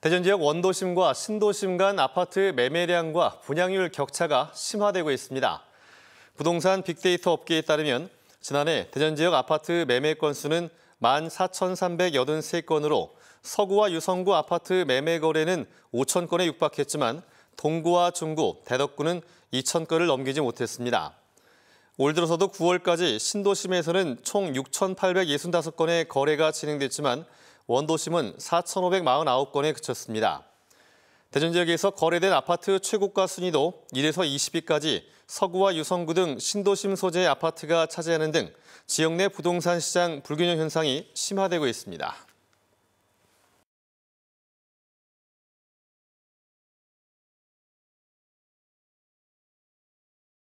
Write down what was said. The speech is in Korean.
대전 지역 원도심과 신도심 간 아파트 매매량과 분양률 격차가 심화되고 있습니다. 부동산 빅데이터 업계에 따르면 지난해 대전 지역 아파트 매매 건수는 14,383건으로 서구와 유성구 아파트 매매 거래는 5,000건에 육박했지만 동구와 중구, 대덕구는 2,000건을 넘기지 못했습니다. 올 들어서도 9월까지 신도심에서는 총 6,865건의 거래가 진행됐지만 원도심은 4,549건에 그쳤습니다. 대전 지역에서 거래된 아파트 최고가 순위도 1에서 20위까지 서구와 유성구 등 신도심 소재의 아파트가 차지하는 등 지역 내 부동산 시장 불균형 현상이 심화되고 있습니다.